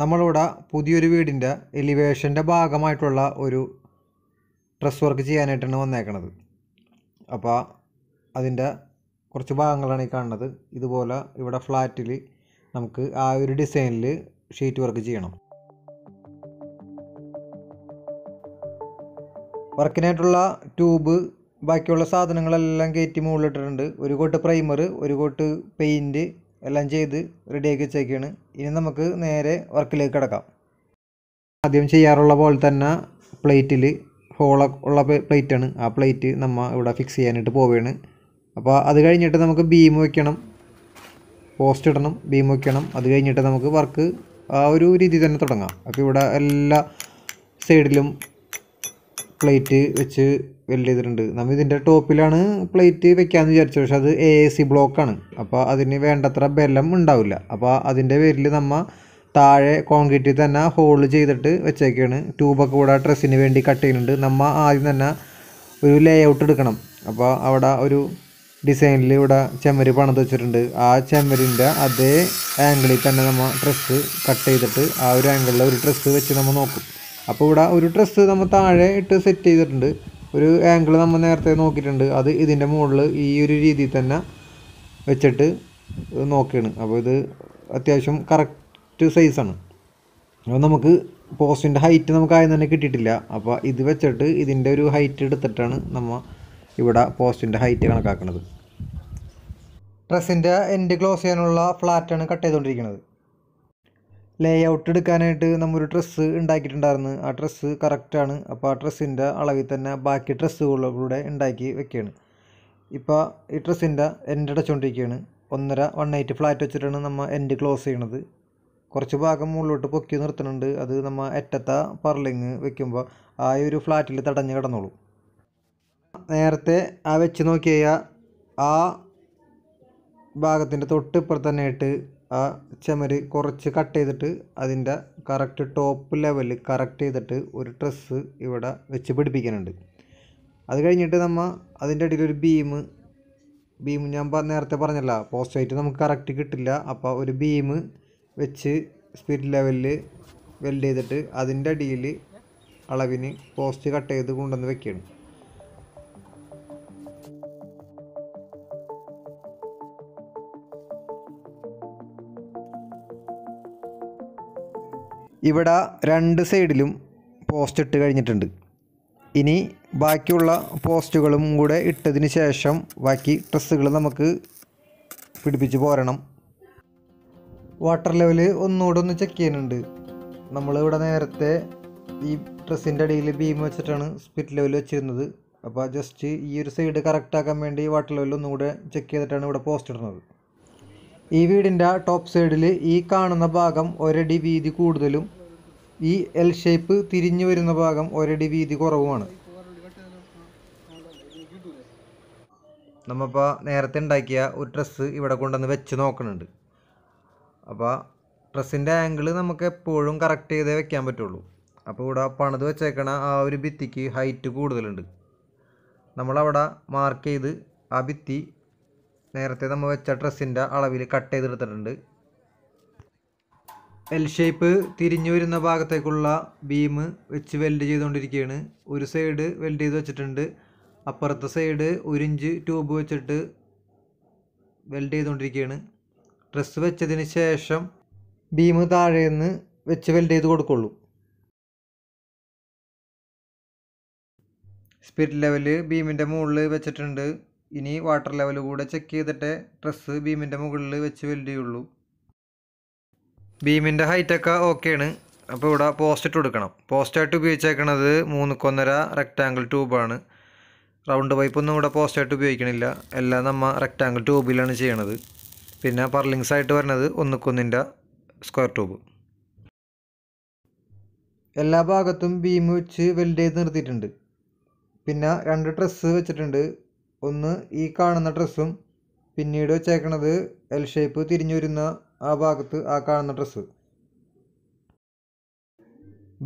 നമ്മളിവിടെ പുതിയൊരു വീടിൻ്റെ എലിവേഷൻ്റെ ഭാഗമായിട്ടുള്ള ഒരു ഡ്രസ് വർക്ക് ചെയ്യാനായിട്ടാണ് വന്നേക്കണത് അപ്പോൾ അതിൻ്റെ കുറച്ച് ഭാഗങ്ങളാണ് ഈ കാണുന്നത് ഇതുപോലെ ഇവിടെ ഫ്ലാറ്റിൽ നമുക്ക് ആ ഒരു ഡിസൈനിൽ ഷീറ്റ് വർക്ക് ചെയ്യണം വർക്കിനായിട്ടുള്ള ട്യൂബ് ബാക്കിയുള്ള സാധനങ്ങളെല്ലാം കയറ്റി മുകളിലിട്ടിട്ടുണ്ട് ഒരു കോട്ട് പ്രൈമർ ഒരു കോട്ട് പെയിൻറ്റ് എല്ലാം ചെയ്ത് റെഡിയാക്കി വെച്ചേക്കാണ് ഇനി നമുക്ക് നേരെ വർക്കിലേക്ക് കിടക്കാം ആദ്യം ചെയ്യാറുള്ള പോലെ തന്നെ പ്ലേറ്റിൽ ഹോൾ ഉള്ള പ്ലേറ്റാണ് ആ പ്ലേറ്റ് നമ്മൾ ഇവിടെ ഫിക്സ് ചെയ്യാനായിട്ട് പോവുകയാണ് അപ്പോൾ അത് കഴിഞ്ഞിട്ട് നമുക്ക് ബീം വയ്ക്കണം പോസ്റ്റ് ഇടണം ബീം വയ്ക്കണം അത് കഴിഞ്ഞിട്ട് നമുക്ക് വർക്ക് ആ ഒരു രീതിയിൽ തന്നെ തുടങ്ങാം അപ്പോൾ ഇവിടെ എല്ലാ സൈഡിലും പ്ലേറ്റ് വെച്ച് വലിയ ഇതിലുണ്ട് നമ്മൾ ഇതിൻ്റെ ടോപ്പിലാണ് പ്ലേറ്റ് വെക്കാമെന്ന് വിചാരിച്ചു പക്ഷെ അത് എ സി ബ്ലോക്കാണ് അപ്പോൾ അതിന് വേണ്ടത്ര ബലം ഉണ്ടാവില്ല അപ്പോൾ അതിൻ്റെ പേരിൽ നമ്മൾ താഴെ കോൺക്രീറ്റിൽ തന്നെ ഹോൾഡ് ചെയ്തിട്ട് വെച്ചേക്കാണ് ട്യൂബൊക്കെ കൂടെ ഡ്രസ്സിന് വേണ്ടി കട്ട് ചെയ്യുന്നുണ്ട് നമ്മൾ ആദ്യം തന്നെ ഒരു ലേ ഔട്ട് എടുക്കണം അപ്പോൾ അവിടെ ഒരു ഡിസൈനിൽ ഇവിടെ ചെമ്മരി പണിത് വെച്ചിട്ടുണ്ട് ആ ചെമ്മരിൻ്റെ അതേ ആംഗിളിൽ തന്നെ നമ്മൾ ഡ്രസ്സ് കട്ട് ചെയ്തിട്ട് ആ ഒരു ആംഗിളിൽ ഒരു ഡ്രസ്സ് വെച്ച് നമ്മൾ നോക്കും അപ്പോൾ ഇവിടെ ഒരു ഡ്രസ്സ് നമ്മൾ താഴെ ഇട്ട് സെറ്റ് ചെയ്തിട്ടുണ്ട് ഒരു ആംഗിൾ നമ്മൾ നേരത്തെ നോക്കിയിട്ടുണ്ട് അത് ഇതിൻ്റെ മുകളിൽ ഈ ഒരു രീതിയിൽ തന്നെ വെച്ചിട്ട് നോക്കുകയാണ് അപ്പോൾ ഇത് അത്യാവശ്യം കറക്റ്റ് സൈസാണ് അപ്പോൾ നമുക്ക് പോസ്റ്റിൻ്റെ ഹൈറ്റ് നമുക്ക് ആദ്യം തന്നെ കിട്ടിയിട്ടില്ല അപ്പോൾ ഇത് വെച്ചിട്ട് ഇതിൻ്റെ ഒരു ഹൈറ്റ് എടുത്തിട്ടാണ് നമ്മൾ ഇവിടെ പോസ്റ്റിൻ്റെ ഹൈറ്റ് കണക്കാക്കുന്നത് ഡ്രസ്സിൻ്റെ എൻഡ് ക്ലോസ് ചെയ്യാനുള്ള ഫ്ലാറ്റാണ് കട്ട് ചെയ്തുകൊണ്ടിരിക്കുന്നത് ലേഔട്ട് എടുക്കാനായിട്ട് നമ്മൊരു ഡ്രസ്സ് ഉണ്ടാക്കിയിട്ടുണ്ടായിരുന്നു ആ ഡ്രസ്സ് കറക്റ്റാണ് അപ്പോൾ ആ ഡ്രസ്സിൻ്റെ അളവിൽ തന്നെ ബാക്കി ഡ്രസ്സുകളിലൂടെ ഉണ്ടാക്കി വെക്കുകയാണ് ഇപ്പോൾ ഈ ഡ്രസ്സിൻ്റെ എൻഡ് അടച്ചുകൊണ്ടിരിക്കുകയാണ് ഒന്നര വൺ എയ്റ്റ് ഫ്ലാറ്റ് വെച്ചിട്ടാണ് നമ്മൾ എൻഡ് ക്ലോസ് ചെയ്യണത് കുറച്ച് ഭാഗം മുകളിലോട്ട് പൊക്കി നിർത്തുന്നുണ്ട് അത് നമ്മൾ അറ്റത്തെ പർലിങ് വെക്കുമ്പോൾ ആ ഒരു ഫ്ലാറ്റിൽ തടഞ്ഞ് കിടന്നോളും നേരത്തെ ആ വെച്ച് നോക്കിയ ആ ഭാഗത്തിൻ്റെ തൊട്ട് ഇപ്പുറത്തന്നെയായിട്ട് ആ ചെമര് കുറച്ച് കട്ട് ചെയ്തിട്ട് അതിൻ്റെ കറക്റ്റ് ടോപ്പ് ലെവൽ കറക്റ്റ് ചെയ്തിട്ട് ഒരു ട്രസ്സ് ഇവിടെ വെച്ച് പിടിപ്പിക്കാനുണ്ട് അത് കഴിഞ്ഞിട്ട് നമ്മൾ അതിൻ്റെ ഇടയിൽ ഒരു ബീം ബീം ഞാൻ നേരത്തെ പറഞ്ഞല്ലോ പോസ്റ്റ് ആയിട്ട് നമുക്ക് കറക്റ്റ് കിട്ടില്ല അപ്പോൾ ഒരു ബീം വെച്ച് സ്പിരിറ്റ് ലെവലിൽ വെൽഡ് ചെയ്തിട്ട് അതിൻ്റെ അടിയിൽ അളവിന് പോസ്റ്റ് കട്ട് ചെയ്ത് കൊണ്ടുവന്ന് വെക്കുകയാണ് ഇവിടെ രണ്ട് സൈഡിലും പോസ്റ്റ് ഇട്ട് കഴിഞ്ഞിട്ടുണ്ട് ഇനി ബാക്കിയുള്ള പോസ്റ്റുകളും കൂടെ ഇട്ടതിന് ശേഷം ബാക്കി ഡ്രസ്സുകൾ നമുക്ക് പിടിപ്പിച്ച് പോരണം വാട്ടർ ലെവൽ ഒന്നുകൂടെ ഒന്ന് ചെക്ക് ചെയ്യുന്നുണ്ട് നമ്മളിവിടെ നേരത്തെ ഈ ഡ്രസ്സിൻ്റെ അടിയിൽ ബീം വെച്ചിട്ടാണ് സ്പിറ്റ് ലെവൽ വെച്ചിരുന്നത് അപ്പോൾ ജസ്റ്റ് ഈ ഒരു സൈഡ് കറക്റ്റാക്കാൻ വേണ്ടി വാട്ടർ ലെവൽ ഒന്നുകൂടെ ചെക്ക് ചെയ്തിട്ടാണ് ഇവിടെ പോസ്റ്റ് ഇടുന്നത് ഈ വീടിൻ്റെ ടോപ്പ് സൈഡിൽ ഈ കാണുന്ന ഭാഗം ഒരടി വീതി കൂടുതലും ഈ എൽ ഷേപ്പ് തിരിഞ്ഞു വരുന്ന ഭാഗം ഒരടി വീതി കുറവുമാണ് നമ്മപ്പോൾ നേരത്തെ ഉണ്ടാക്കിയ ഒരു ഡ്രസ്സ് ഇവിടെ കൊണ്ടുവന്ന് വെച്ച് നോക്കുന്നുണ്ട് അപ്പോൾ ഡ്രസ്സിൻ്റെ ആംഗിൾ നമുക്ക് എപ്പോഴും കറക്റ്റ് ചെയ്തേ വെക്കാൻ പറ്റുള്ളൂ അപ്പോൾ ഇവിടെ പണിത് വെച്ചേക്കണ ആ ഒരു ഭിത്തിക്ക് ഹൈറ്റ് കൂടുതലുണ്ട് നമ്മളവിടെ മാർക്ക് ചെയ്ത് ആ ഭിത്തി നേരത്തെ നമ്മൾ വെച്ച ഡ്രസ്സിൻ്റെ അളവിൽ കട്ട് ചെയ്തെടുത്തിട്ടുണ്ട് എൽ ഷേപ്പ് തിരിഞ്ഞു വരുന്ന ഭാഗത്തേക്കുള്ള ബീം വെച്ച് വെൽഡ് ചെയ്തുകൊണ്ടിരിക്കുകയാണ് ഒരു സൈഡ് വെൽഡ് ചെയ്ത് വെച്ചിട്ടുണ്ട് അപ്പുറത്തെ സൈഡ് ഒരു ഇഞ്ച് ട്യൂബ് വെച്ചിട്ട് വെൽഡ് ചെയ്തുകൊണ്ടിരിക്കുകയാണ് ഡ്രസ്സ് വെച്ചതിന് ശേഷം ബീം താഴെ നിന്ന് വെച്ച് വെൽഡ് ചെയ്ത് കൊടുക്കുള്ളൂ സ്പിരിറ്റ് ലെവൽ ബീമിൻ്റെ മുകളിൽ വെച്ചിട്ടുണ്ട് ഇനി വാട്ടർ ലെവൽ കൂടെ ചെക്ക് ചെയ്തിട്ട് ഡ്രസ്സ് ബീമിൻ്റെ മുകളിൽ വെച്ച് വെൽഡ് ചെയ്യുള്ളൂ ബീമിൻ്റെ ഹൈറ്റൊക്കെ ഓക്കെയാണ് അപ്പോൾ ഇവിടെ പോസ്റ്റ് കൊടുക്കണം പോസ്റ്റായിട്ട് ഉപയോഗിച്ചേക്കണത് കൊന്നര റെക്റ്റാങ്കിൾ ട്യൂബാണ് റൗണ്ട് പൈപ്പൊന്നും ഇവിടെ പോസ്റ്റായിട്ട് ഉപയോഗിക്കണില്ല എല്ലാം നമ്മൾ റെക്റ്റാങ്കിൾ ട്യൂബിലാണ് ചെയ്യണത് പിന്നെ പർലിങ്സ് ആയിട്ട് വരുന്നത് ഒന്നുക്കൊന്നിൻ്റെ സ്ക്വയർ ട്യൂബ് എല്ലാ ഭാഗത്തും ബീം വെച്ച് വെൽഡ് ചെയ്ത് നിർത്തിയിട്ടുണ്ട് പിന്നെ രണ്ട് ഡ്രസ്സ് വെച്ചിട്ടുണ്ട് ഒന്ന് ഈ കാണുന്ന ഡ്രസ്സും പിന്നീട് വെച്ചേക്കണത് എൽ ഷേപ്പ് തിരിഞ്ഞു വരുന്ന ആ ഭാഗത്ത് ആ കാണുന്ന ഡ്രസ്സ്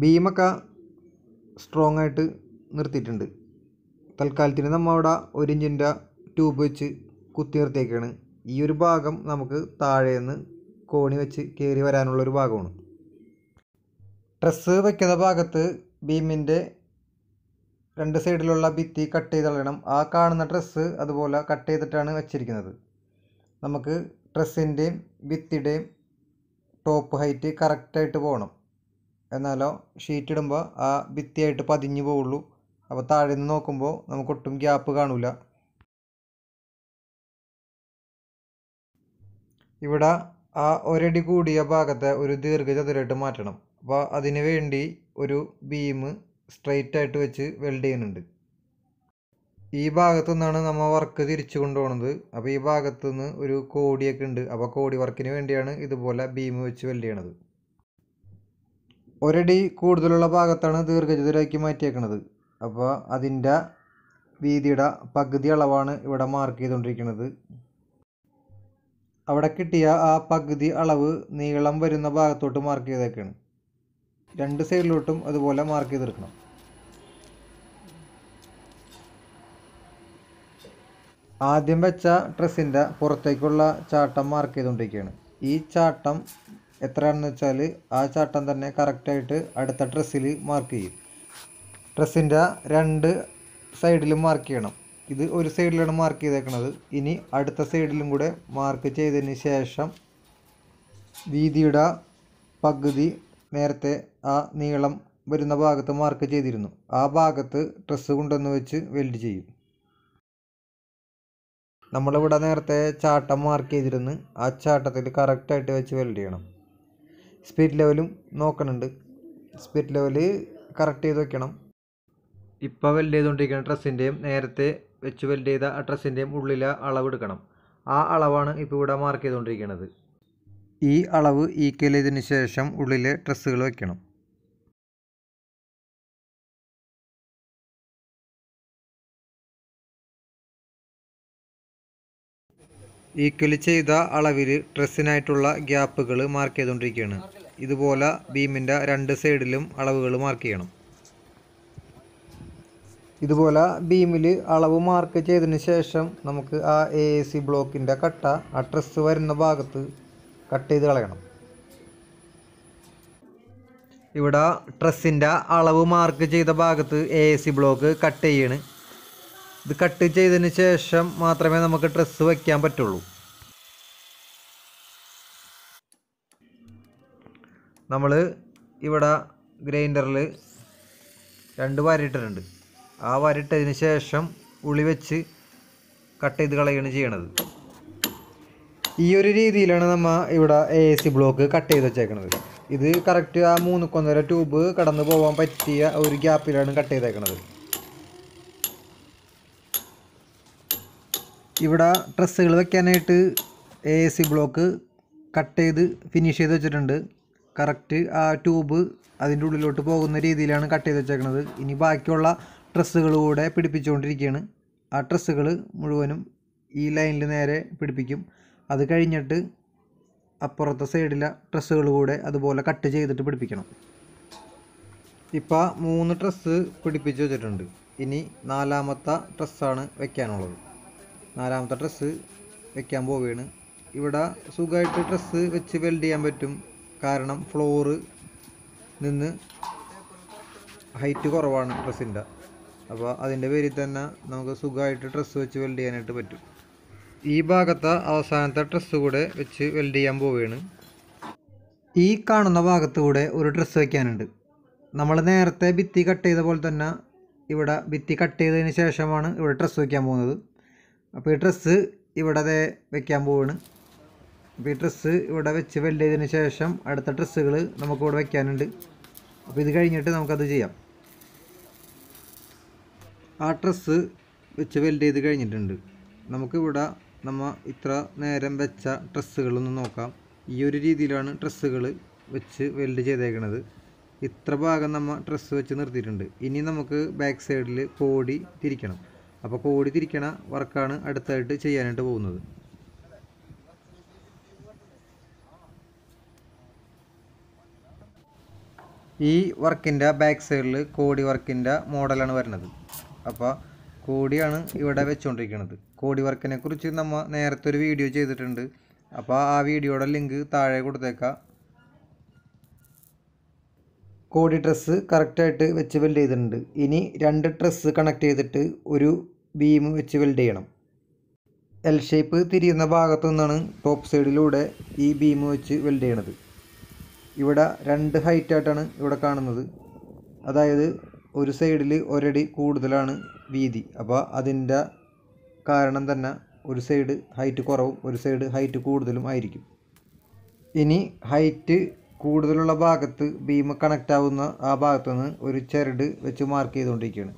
ഭീമൊക്കെ സ്ട്രോങ് ആയിട്ട് നിർത്തിയിട്ടുണ്ട് തൽക്കാലത്തിന് നമ്മൾ അവിടെ ഒരു ഇഞ്ചിൻ്റെ ട്യൂബ് വെച്ച് കുത്തി നിർത്തിയേക്കാണ് ഈ ഒരു ഭാഗം നമുക്ക് താഴേന്ന് കോണി വെച്ച് കയറി വരാനുള്ളൊരു ഭാഗമാണ് ഡ്രസ്സ് വയ്ക്കുന്ന ഭാഗത്ത് ഭീമിൻ്റെ രണ്ട് സൈഡിലുള്ള ഭിത്തി കട്ട് ചെയ്ത് കളയണം ആ കാണുന്ന ഡ്രസ്സ് അതുപോലെ കട്ട് ചെയ്തിട്ടാണ് വെച്ചിരിക്കുന്നത് നമുക്ക് ഡ്രസ്സിൻ്റെയും ഭിത്തിയുടെയും ടോപ്പ് ഹൈറ്റ് കറക്റ്റായിട്ട് പോകണം എന്നാലോ ഷീറ്റ് ഇടുമ്പോൾ ആ ഭിത്തിയായിട്ട് പതിഞ്ഞു പോവുള്ളൂ അപ്പോൾ താഴെ നിന്ന് നോക്കുമ്പോൾ നമുക്ക് ഒട്ടും ഗ്യാപ്പ് കാണില്ല ഇവിടെ ആ ഒരടി കൂടിയ ഭാഗത്തെ ഒരു ദീർഘചതുരമായിട്ട് മാറ്റണം അപ്പോൾ അതിനു വേണ്ടി ഒരു ബീം സ്ട്രെയിറ്റ് ആയിട്ട് വെച്ച് വെൽഡ് ചെയ്യുന്നുണ്ട് ഈ ഭാഗത്തു നിന്നാണ് നമ്മൾ വർക്ക് തിരിച്ചു കൊണ്ടുപോകുന്നത് അപ്പോൾ ഈ ഭാഗത്തു നിന്ന് ഒരു കോടിയൊക്കെ ഉണ്ട് അപ്പോൾ കോടി വർക്കിന് വേണ്ടിയാണ് ഇതുപോലെ ബീം വെച്ച് ചെയ്യണത് ഒരടി കൂടുതലുള്ള ഭാഗത്താണ് ദീർഘചതുരാക്കി മാറ്റിയേക്കണത് അപ്പോൾ അതിൻ്റെ വീതിയുടെ പകുതി അളവാണ് ഇവിടെ മാർക്ക് ചെയ്തുകൊണ്ടിരിക്കുന്നത് അവിടെ കിട്ടിയ ആ പകുതി അളവ് നീളം വരുന്ന ഭാഗത്തോട്ട് മാർക്ക് ചെയ്തേക്കാണ് രണ്ട് സൈഡിലോട്ടും അതുപോലെ മാർക്ക് ചെയ്തെടുക്കണം ആദ്യം വെച്ച ഡ്രസ്സിൻ്റെ പുറത്തേക്കുള്ള ചാട്ടം മാർക്ക് ചെയ്തുകൊണ്ടിരിക്കുകയാണ് ഈ ചാട്ടം എത്രയാണെന്ന് വെച്ചാൽ ആ ചാട്ടം തന്നെ കറക്റ്റായിട്ട് അടുത്ത ഡ്രസ്സിൽ മാർക്ക് ചെയ്യും ഡ്രസ്സിൻ്റെ രണ്ട് സൈഡിലും മാർക്ക് ചെയ്യണം ഇത് ഒരു സൈഡിലാണ് മാർക്ക് ചെയ്തേക്കുന്നത് ഇനി അടുത്ത സൈഡിലും കൂടെ മാർക്ക് ചെയ്തതിന് ശേഷം വീതിയുടെ പകുതി നേരത്തെ ആ നീളം വരുന്ന ഭാഗത്ത് മാർക്ക് ചെയ്തിരുന്നു ആ ഭാഗത്ത് ഡ്രസ്സ് കൊണ്ടുവന്ന് വെച്ച് വെൽഡ് ചെയ്യും നമ്മളിവിടെ നേരത്തെ ചാട്ടം മാർക്ക് ചെയ്തിരുന്നു ആ ചാട്ടത്തിൽ കറക്റ്റായിട്ട് വെച്ച് വെൽഡ് ചെയ്യണം സ്പിരിറ്റ് ലെവലും നോക്കണുണ്ട് സ്പിരിറ്റ് ലെവൽ കറക്റ്റ് ചെയ്ത് വെക്കണം ഇപ്പോൾ വെൽഡ് ചെയ്തുകൊണ്ടിരിക്കുന്ന ഡ്രസ്സിൻ്റെയും നേരത്തെ വെച്ച് വെൽഡ് ചെയ്ത ആ ഡ്രസ്സിൻ്റെയും ഉള്ളിലെ അളവെടുക്കണം ആ അളവാണ് ഇപ്പോൾ ഇവിടെ മാർക്ക് ചെയ്തുകൊണ്ടിരിക്കുന്നത് ഈ അളവ് ഈക്വൽ ചെയ്തതിന് ശേഷം ഉള്ളിലെ ഡ്രസ്സുകൾ വെക്കണം ഈക്വലി ചെയ്ത അളവിൽ ഡ്രസ്സിനായിട്ടുള്ള ഗ്യാപ്പുകൾ മാർക്ക് ചെയ്തുകൊണ്ടിരിക്കുകയാണ് ഇതുപോലെ ബീമിൻ്റെ രണ്ട് സൈഡിലും അളവുകൾ മാർക്ക് ചെയ്യണം ഇതുപോലെ ബീമിൽ അളവ് മാർക്ക് ചെയ്തതിന് ശേഷം നമുക്ക് ആ എ സി ബ്ലോക്കിൻ്റെ കട്ട ആ ഡ്രസ്സ് വരുന്ന ഭാഗത്ത് കട്ട് ചെയ്ത് കളയണം ഇവിടെ ഡ്രസ്സിൻ്റെ അളവ് മാർക്ക് ചെയ്ത ഭാഗത്ത് എ സി ബ്ലോക്ക് കട്ട് ചെയ്യണം ഇത് കട്ട് ചെയ്തതിന് ശേഷം മാത്രമേ നമുക്ക് ഡ്രസ്സ് വയ്ക്കാൻ പറ്റുള്ളൂ നമ്മൾ ഇവിടെ ഗ്രൈൻഡറിൽ രണ്ട് ഇട്ടിട്ടുണ്ട് ആ വാരിട്ടതിന് ശേഷം ഉളി വെച്ച് കട്ട് ചെയ്ത് കളയാണ് ചെയ്യണത് ഈ ഒരു രീതിയിലാണ് നമ്മൾ ഇവിടെ എ സി ബ്ലോക്ക് കട്ട് ചെയ്ത് വെച്ചേക്കുന്നത് ഇത് കറക്റ്റ് ആ കൊന്നര ട്യൂബ് കടന്നു പോകാൻ പറ്റിയ ഒരു ഗ്യാപ്പിലാണ് കട്ട് ചെയ്തേക്കുന്നത് ഇവിടെ ഡ്രസ്സുകൾ വെക്കാനായിട്ട് എ സി ബ്ലോക്ക് കട്ട് ചെയ്ത് ഫിനിഷ് ചെയ്ത് വെച്ചിട്ടുണ്ട് കറക്റ്റ് ആ ട്യൂബ് അതിൻ്റെ ഉള്ളിലോട്ട് പോകുന്ന രീതിയിലാണ് കട്ട് ചെയ്ത് വെച്ചേക്കുന്നത് ഇനി ബാക്കിയുള്ള ഡ്രസ്സുകൾ കൂടെ പിടിപ്പിച്ചുകൊണ്ടിരിക്കുകയാണ് ആ ഡ്രസ്സുകൾ മുഴുവനും ഈ ലൈനിൽ നേരെ പിടിപ്പിക്കും അത് കഴിഞ്ഞിട്ട് അപ്പുറത്തെ സൈഡിലെ ഡ്രസ്സുകൾ കൂടെ അതുപോലെ കട്ട് ചെയ്തിട്ട് പിടിപ്പിക്കണം ഇപ്പോൾ മൂന്ന് ഡ്രസ്സ് പിടിപ്പിച്ച് വെച്ചിട്ടുണ്ട് ഇനി നാലാമത്തെ ഡ്രസ്സാണ് വെക്കാനുള്ളത് നാലാമത്തെ ഡ്രസ്സ് വെക്കാൻ പോവുകയാണ് ഇവിടെ സുഖമായിട്ട് ഡ്രസ്സ് വെച്ച് വെൽഡ് ചെയ്യാൻ പറ്റും കാരണം ഫ്ലോറ് നിന്ന് ഹൈറ്റ് കുറവാണ് ഡ്രസ്സിൻ്റെ അപ്പോൾ അതിൻ്റെ പേരിൽ തന്നെ നമുക്ക് സുഖമായിട്ട് ഡ്രസ്സ് വെച്ച് വെൽഡ് ചെയ്യാനായിട്ട് പറ്റും ഈ ഭാഗത്തെ അവസാനത്തെ ഡ്രസ്സ് കൂടെ വെച്ച് വെൽഡ് ചെയ്യാൻ പോവുകയാണ് ഈ കാണുന്ന കൂടെ ഒരു ഡ്രസ്സ് വയ്ക്കാനുണ്ട് നമ്മൾ നേരത്തെ ഭിത്തി കട്ട് ചെയ്ത പോലെ തന്നെ ഇവിടെ ഭിത്തി കട്ട് ചെയ്തതിന് ശേഷമാണ് ഇവിടെ ഡ്രസ്സ് വയ്ക്കാൻ പോകുന്നത് അപ്പോൾ ഈ ഡ്രസ്സ് ഇവിടെ വെക്കാൻ പോവാണ് അപ്പോൾ ഈ ഡ്രസ്സ് ഇവിടെ വെച്ച് വെൽഡ് ചെയ്തതിന് ശേഷം അടുത്ത ഡ്രസ്സുകൾ നമുക്കിവിടെ വെക്കാനുണ്ട് അപ്പോൾ ഇത് കഴിഞ്ഞിട്ട് നമുക്കത് ചെയ്യാം ആ ഡ്രസ്സ് വെച്ച് വെൽഡ് ചെയ്ത് കഴിഞ്ഞിട്ടുണ്ട് നമുക്കിവിടെ നമ്മൾ ഇത്ര നേരം വെച്ച ഡ്രസ്സുകളൊന്ന് നോക്കാം ഈ ഒരു രീതിയിലാണ് ഡ്രസ്സുകൾ വെച്ച് വെൽഡ് ചെയ്തേക്കണത് ഇത്ര ഭാഗം നമ്മൾ ഡ്രസ്സ് വെച്ച് നിർത്തിയിട്ടുണ്ട് ഇനി നമുക്ക് ബാക്ക് സൈഡിൽ കോടി തിരിക്കണം അപ്പോൾ കോടി വർക്കാണ് അടുത്തായിട്ട് ചെയ്യാനായിട്ട് പോകുന്നത് ഈ വർക്കിൻ്റെ ബാക്ക് സൈഡിൽ കോടി വർക്കിൻ്റെ മോഡലാണ് വരുന്നത് അപ്പോൾ കോടിയാണ് ഇവിടെ വെച്ചുകൊണ്ടിരിക്കുന്നത് കോടി വർക്കിനെ കുറിച്ച് നമ്മൾ നേരത്തെ ഒരു വീഡിയോ ചെയ്തിട്ടുണ്ട് അപ്പോൾ ആ വീഡിയോയുടെ ലിങ്ക് താഴെ കൊടുത്തേക്കാം കോടി ഡ്രസ്സ് കറക്റ്റായിട്ട് വെച്ച് വെൽഡ് ചെയ്തിട്ടുണ്ട് ഇനി രണ്ട് ഡ്രസ്സ് കണക്ട് ചെയ്തിട്ട് ഒരു ബീം വെച്ച് വെൽഡ് ചെയ്യണം എൽ ഷേപ്പ് തിരിയുന്ന ഭാഗത്തു നിന്നാണ് ടോപ്പ് സൈഡിലൂടെ ഈ ബീം വെച്ച് വെൽഡ് ചെയ്യണത് ഇവിടെ രണ്ട് ഹൈറ്റായിട്ടാണ് ഇവിടെ കാണുന്നത് അതായത് ഒരു സൈഡിൽ ഒരടി കൂടുതലാണ് വീതി അപ്പോൾ അതിൻ്റെ കാരണം തന്നെ ഒരു സൈഡ് ഹൈറ്റ് കുറവും ഒരു സൈഡ് ഹൈറ്റ് കൂടുതലും ആയിരിക്കും ഇനി ഹൈറ്റ് കൂടുതലുള്ള ഭാഗത്ത് ബീം കണക്റ്റ് ആവുന്ന ആ ഭാഗത്ത് നിന്ന് ഒരു ചരട് വെച്ച് മാർക്ക് ചെയ്തുകൊണ്ടിരിക്കുകയാണ്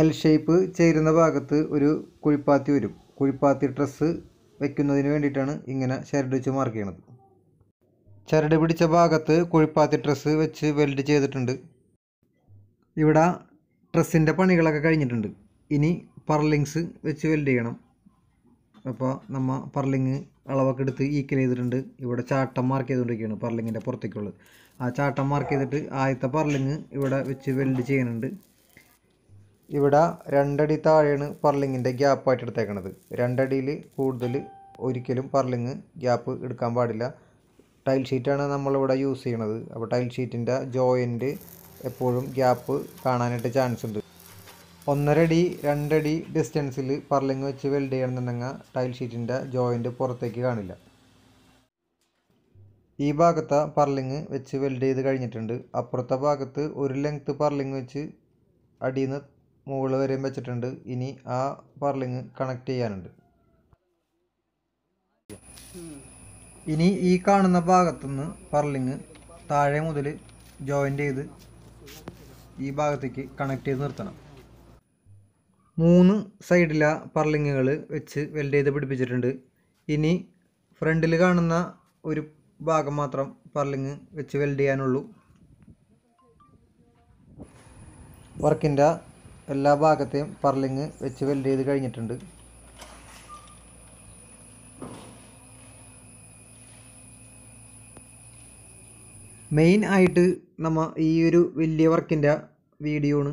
എൽ ഷേപ്പ് ചേരുന്ന ഭാഗത്ത് ഒരു കുഴിപ്പാത്തി വരും കുഴിപ്പാത്തി ഡ്രസ്സ് വയ്ക്കുന്നതിന് വേണ്ടിയിട്ടാണ് ഇങ്ങനെ ചരട് വെച്ച് മാർക്ക് ചെയ്യണത് ചരട് പിടിച്ച ഭാഗത്ത് കുഴിപ്പാത്തി ഡ്രസ്സ് വെച്ച് വെൽഡ് ചെയ്തിട്ടുണ്ട് ഇവിടെ ഡ്രസ്സിൻ്റെ പണികളൊക്കെ കഴിഞ്ഞിട്ടുണ്ട് ഇനി പർലിങ്സ് വെച്ച് വെൽഡ് ചെയ്യണം അപ്പോൾ നമ്മൾ പർലിങ് അളവൊക്കെ എടുത്ത് ഈക്കൽ ചെയ്തിട്ടുണ്ട് ഇവിടെ ചാട്ടം മാർക്ക് ചെയ്തുകൊണ്ടിരിക്കുകയാണ് പർലിങ്ങിൻ്റെ പുറത്തേക്കുള്ളത് ആ ചാട്ടം മാർക്ക് ചെയ്തിട്ട് ആദ്യത്തെ പർലിങ് ഇവിടെ വെച്ച് വെൽഡ് ചെയ്യുന്നുണ്ട് ഇവിടെ രണ്ടടി താഴെയാണ് പർലിങ്ങിൻ്റെ ഗ്യാപ്പായിട്ട് എടുത്തേക്കണത് രണ്ടടിയിൽ കൂടുതൽ ഒരിക്കലും പർലിങ് ഗ്യാപ്പ് എടുക്കാൻ പാടില്ല ടൈൽ ഷീറ്റാണ് നമ്മളിവിടെ യൂസ് ചെയ്യണത് അപ്പോൾ ടൈൽ ഷീറ്റിൻ്റെ ജോയിൻറ്റ് എപ്പോഴും ഗ്യാപ്പ് കാണാനായിട്ട് ചാൻസ് ഉണ്ട് ഒന്നരടി രണ്ടടി ഡിസ്റ്റൻസിൽ പർലിങ് വെച്ച് വെൽഡ് ചെയ്യണമെന്നുണ്ടെങ്കിൽ ടൈൽ ഷീറ്റിൻ്റെ ജോയിൻ്റ് പുറത്തേക്ക് കാണില്ല ഈ ഭാഗത്തെ പർലിങ് വെച്ച് വെൽഡ് ചെയ്ത് കഴിഞ്ഞിട്ടുണ്ട് അപ്പുറത്തെ ഭാഗത്ത് ഒരു ലെങ്ത്ത് പർലിങ് വെച്ച് അടിയിൽ നിന്ന് മുകളിൽ വരെയും വെച്ചിട്ടുണ്ട് ഇനി ആ പർലിങ് കണക്ട് ചെയ്യാനുണ്ട് ഇനി ഈ കാണുന്ന ഭാഗത്തുനിന്ന് പർലിങ് താഴെ മുതൽ ജോയിൻ്റ് ചെയ്ത് ഈ ഭാഗത്തേക്ക് കണക്ട് ചെയ്ത് നിർത്തണം മൂന്ന് സൈഡിലെ പർലിങ്ങുകൾ വെച്ച് വെൽഡ് ചെയ്ത് പിടിപ്പിച്ചിട്ടുണ്ട് ഇനി ഫ്രണ്ടിൽ കാണുന്ന ഒരു ഭാഗം മാത്രം പർലിങ് വെച്ച് വെൽഡ് ചെയ്യാനുള്ളൂ വർക്കിൻ്റെ എല്ലാ ഭാഗത്തെയും പർലിങ് വെച്ച് വെൽഡ് ചെയ്ത് കഴിഞ്ഞിട്ടുണ്ട് മെയിൻ ആയിട്ട് നമ്മൾ ഈ ഒരു വലിയ വർക്കിൻ്റെ വീഡിയോ ആണ്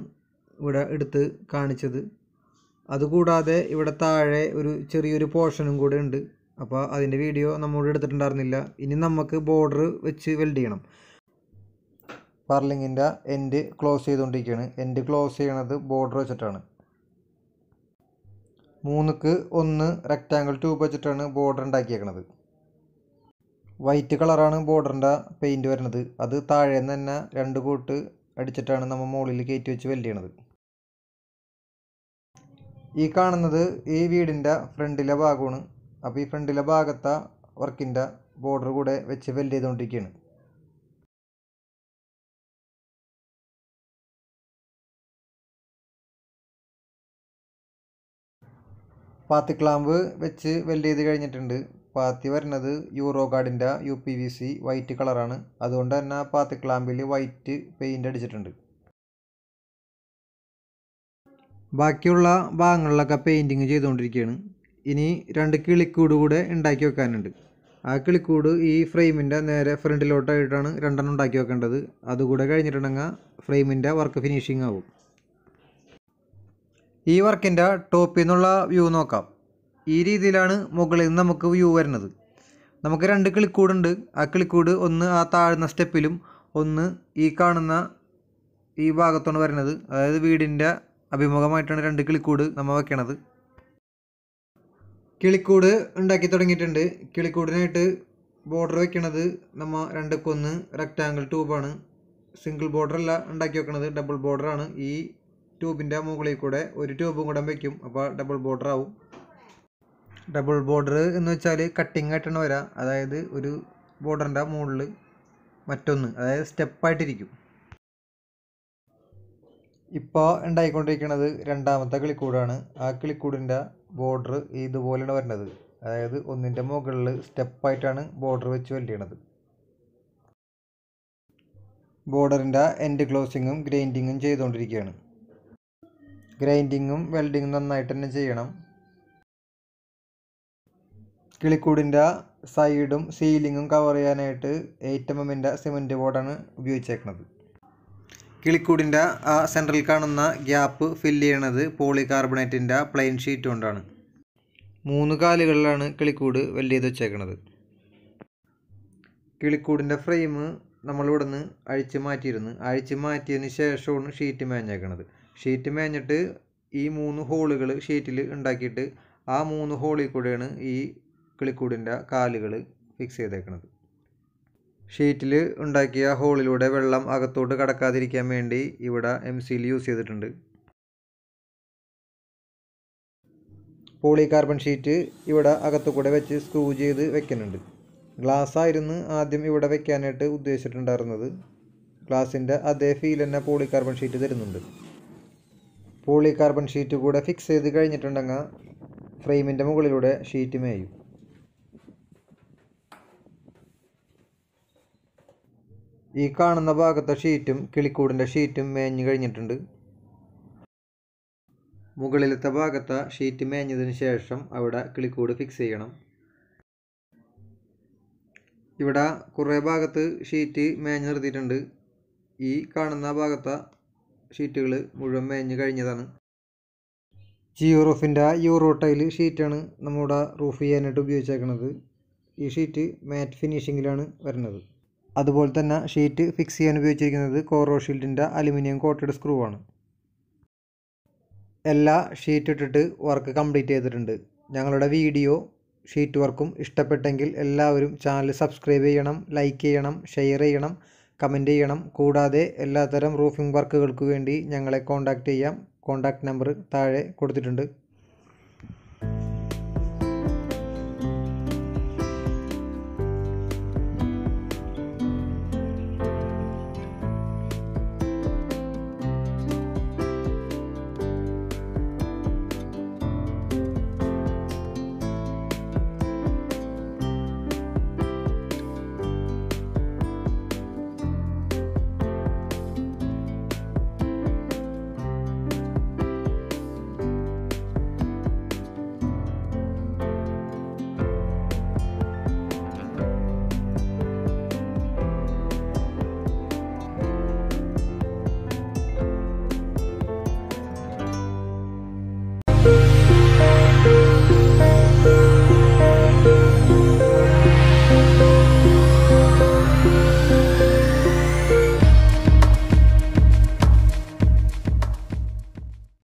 ഇവിടെ എടുത്ത് കാണിച്ചത് അതുകൂടാതെ ഇവിടെ താഴെ ഒരു ചെറിയൊരു പോർഷനും കൂടെ ഉണ്ട് അപ്പോൾ അതിൻ്റെ വീഡിയോ നമ്മോട് എടുത്തിട്ടുണ്ടായിരുന്നില്ല ഇനി നമുക്ക് ബോർഡർ വെച്ച് വെൽഡ് ചെയ്യണം ഫർലിങ്ങിൻ്റെ എൻഡ് ക്ലോസ് ചെയ്തുകൊണ്ടിരിക്കുകയാണ് എൻഡ് ക്ലോസ് ചെയ്യണത് ബോർഡർ വെച്ചിട്ടാണ് മൂന്നുക്ക് ഒന്ന് റെക്റ്റാങ്കിൾ ട്യൂബ് വെച്ചിട്ടാണ് ബോർഡർ ഉണ്ടാക്കിയേക്കണത് വൈറ്റ് കളറാണ് ബോർഡറിൻ്റെ പെയിൻറ് വരുന്നത് അത് താഴെ നിന്ന് തന്നെ രണ്ട് കൂട്ട് അടിച്ചിട്ടാണ് നമ്മൾ മുകളിൽ കയറ്റി വെച്ച് വെൽഡ് ചെയ്യണത് ഈ കാണുന്നത് ഈ വീടിൻ്റെ ഫ്രണ്ടിലെ ഭാഗമാണ് അപ്പോൾ ഈ ഫ്രണ്ടിലെ ഭാഗത്തെ വർക്കിൻ്റെ ബോർഡർ കൂടെ വെച്ച് വെൽഡ് ചെയ്തുകൊണ്ടിരിക്കുകയാണ് പാത്തി ക്ലാമ്പ് വെച്ച് വെൽഡ് ചെയ്ത് കഴിഞ്ഞിട്ടുണ്ട് പാത്തി വരുന്നത് യൂറോ കാർഡിൻ്റെ U P V C white കളറാണ് അതുകൊണ്ട് തന്നെ പാത്തി ക്ലാമ്പിൽ വൈറ്റ് പെയിൻ്റ് അടിച്ചിട്ടുണ്ട് ബാക്കിയുള്ള ഭാഗങ്ങളിലൊക്കെ പെയിൻറ്റിങ് ചെയ്തുകൊണ്ടിരിക്കുകയാണ് ഇനി രണ്ട് കിളിക്കൂട് കൂടെ ഉണ്ടാക്കി വെക്കാനുണ്ട് ആ കിളിക്കൂട് ഈ ഫ്രെയിമിൻ്റെ നേരെ ഫ്രണ്ടിലോട്ടായിട്ടാണ് രണ്ടെണ്ണം ഉണ്ടാക്കി വെക്കേണ്ടത് അതുകൂടെ കഴിഞ്ഞിട്ടുണ്ടെങ്കിൽ ഫ്രെയിമിൻ്റെ വർക്ക് ഫിനിഷിംഗ് ആവും ഈ വർക്കിൻ്റെ ടോപ്പിൽ നിന്നുള്ള വ്യൂ നോക്കാം ഈ രീതിയിലാണ് മുകളിൽ നിന്ന് നമുക്ക് വ്യൂ വരുന്നത് നമുക്ക് രണ്ട് കിളിക്കൂടുണ്ട് ആ കിളിക്കൂട് ഒന്ന് ആ താഴ്ന്ന സ്റ്റെപ്പിലും ഒന്ന് ഈ കാണുന്ന ഈ ഭാഗത്താണ് വരുന്നത് അതായത് വീടിൻ്റെ അഭിമുഖമായിട്ടാണ് രണ്ട് കിളിക്കൂട് നമ്മൾ വെക്കണത് കിളിക്കൂട് ഉണ്ടാക്കി തുടങ്ങിയിട്ടുണ്ട് കിളിക്കൂടിനായിട്ട് ബോർഡർ വെക്കണത് നമ്മൾ രണ്ട് കൊന്ന് റെക്റ്റാങ്കിൾ ട്യൂബാണ് സിംഗിൾ ബോർഡർ അല്ല ഉണ്ടാക്കി വെക്കണത് ഡബിൾ ബോർഡറാണ് ഈ ട്യൂബിൻ്റെ മുകളിൽ കൂടെ ഒരു ട്യൂബും കൂടെ വയ്ക്കും അപ്പോൾ ഡബിൾ ബോർഡർ ആവും ഡബിൾ ബോർഡർ എന്ന് വെച്ചാൽ കട്ടിങ് ആയിട്ടാണ് വരാം അതായത് ഒരു ബോർഡറിൻ്റെ മുകളിൽ മറ്റൊന്ന് അതായത് സ്റ്റെപ്പായിട്ടിരിക്കും ഇപ്പോൾ ഉണ്ടായിക്കൊണ്ടിരിക്കുന്നത് രണ്ടാമത്തെ കിളിക്കൂടാണ് ആ കിളിക്കൂടിൻ്റെ ബോർഡർ ഇതുപോലെയാണ് വരണത് അതായത് ഒന്നിൻ്റെ മുകളിൽ സ്റ്റെപ്പായിട്ടാണ് ബോർഡർ വെച്ച് വലിയണത് ബോർഡറിൻ്റെ എൻഡ് ക്ലോസിങ്ങും ഗ്രൈൻഡിങ്ങും ചെയ്തുകൊണ്ടിരിക്കുകയാണ് ഗ്രൈൻഡിങ്ങും വെൽഡിങ്ങും നന്നായിട്ട് തന്നെ ചെയ്യണം കിളിക്കൂടിൻ്റെ സൈഡും സീലിങ്ങും കവർ ചെയ്യാനായിട്ട് എയ്റ്റ് എം എമ്മിൻ്റെ സിമൻറ്റ് ബോർഡാണ് ഉപയോഗിച്ചേക്കുന്നത് കിളിക്കൂടിൻ്റെ ആ സെൻറ്ററിൽ കാണുന്ന ഗ്യാപ്പ് ഫില്ല് ചെയ്യണത് പോളി കാർബണേറ്റിൻ്റെ പ്ലെയിൻ ഷീറ്റ് കൊണ്ടാണ് മൂന്ന് കാലുകളിലാണ് കിളിക്കൂട് ചെയ്ത് വെച്ചേക്കണത് കിളിക്കൂടിൻ്റെ ഫ്രെയിം നമ്മളിവിടെ നിന്ന് അഴിച്ച് മാറ്റിയിരുന്നു അഴിച്ച് മാറ്റിയതിന് ശേഷമാണ് ഷീറ്റ് മേഞ്ഞേക്കണത് ഷീറ്റ് മേഞ്ഞിട്ട് ഈ മൂന്ന് ഹോളുകൾ ഷീറ്റിൽ ഉണ്ടാക്കിയിട്ട് ആ മൂന്ന് ഹോളിൽ കൂടെയാണ് ഈ കിളിക്കൂടിൻ്റെ കാലുകൾ ഫിക്സ് ചെയ്തേക്കണത് ഷീറ്റിൽ ഉണ്ടാക്കിയ ഹോളിലൂടെ വെള്ളം അകത്തോട്ട് കടക്കാതിരിക്കാൻ വേണ്ടി ഇവിടെ എം സിയിൽ യൂസ് ചെയ്തിട്ടുണ്ട് പോളി കാർബൺ ഷീറ്റ് ഇവിടെ അകത്തുകൂടെ വെച്ച് സ്ക്രൂ ചെയ്ത് വെക്കുന്നുണ്ട് ആയിരുന്നു ആദ്യം ഇവിടെ വെക്കാനായിട്ട് ഉദ്ദേശിച്ചിട്ടുണ്ടായിരുന്നത് ഗ്ലാസിൻ്റെ അതേ ഫീൽ തന്നെ പോളി കാർബൺ ഷീറ്റ് തരുന്നുണ്ട് പോളി കാർബൺ ഷീറ്റ് കൂടെ ഫിക്സ് ചെയ്ത് കഴിഞ്ഞിട്ടുണ്ടെങ്കിൽ ഫ്രെയിമിൻ്റെ മുകളിലൂടെ ഷീറ്റ് മേയും ഈ കാണുന്ന ഭാഗത്തെ ഷീറ്റും കിളിക്കൂടിൻ്റെ ഷീറ്റും മേഞ്ഞു കഴിഞ്ഞിട്ടുണ്ട് മുകളിലത്തെ ഭാഗത്തെ ഷീറ്റ് മേഞ്ഞതിന് ശേഷം അവിടെ കിളിക്കൂട് ഫിക്സ് ചെയ്യണം ഇവിടെ കുറേ ഭാഗത്ത് ഷീറ്റ് മേഞ്ഞ് നിർത്തിയിട്ടുണ്ട് ഈ കാണുന്ന ഭാഗത്തെ ഷീറ്റുകൾ മുഴുവൻ മേഞ്ഞ് കഴിഞ്ഞതാണ് ജിയോ റൂഫിൻ്റെ യൂറോ ടൈൽ ഷീറ്റാണ് നമ്മുടെ റൂഫ് ചെയ്യാനായിട്ട് ഉപയോഗിച്ചേക്കുന്നത് ഈ ഷീറ്റ് മാറ്റ് ഫിനിഷിങ്ങിലാണ് വരുന്നത് അതുപോലെ തന്നെ ഷീറ്റ് ഫിക്സ് ചെയ്യാൻ ഉപയോഗിച്ചിരിക്കുന്നത് കോറോഷീൽഡിൻ്റെ അലുമിനിയം കോട്ടഡ് സ്ക്രൂ ആണ് എല്ലാ ഷീറ്റ് ഇട്ടിട്ട് വർക്ക് കംപ്ലീറ്റ് ചെയ്തിട്ടുണ്ട് ഞങ്ങളുടെ വീഡിയോ ഷീറ്റ് വർക്കും ഇഷ്ടപ്പെട്ടെങ്കിൽ എല്ലാവരും ചാനൽ സബ്സ്ക്രൈബ് ചെയ്യണം ലൈക്ക് ചെയ്യണം ഷെയർ ചെയ്യണം കമൻറ്റ് ചെയ്യണം കൂടാതെ എല്ലാത്തരം റൂഫിംഗ് വർക്കുകൾക്ക് വേണ്ടി ഞങ്ങളെ കോൺടാക്റ്റ് ചെയ്യാം കോൺടാക്റ്റ് നമ്പർ താഴെ കൊടുത്തിട്ടുണ്ട്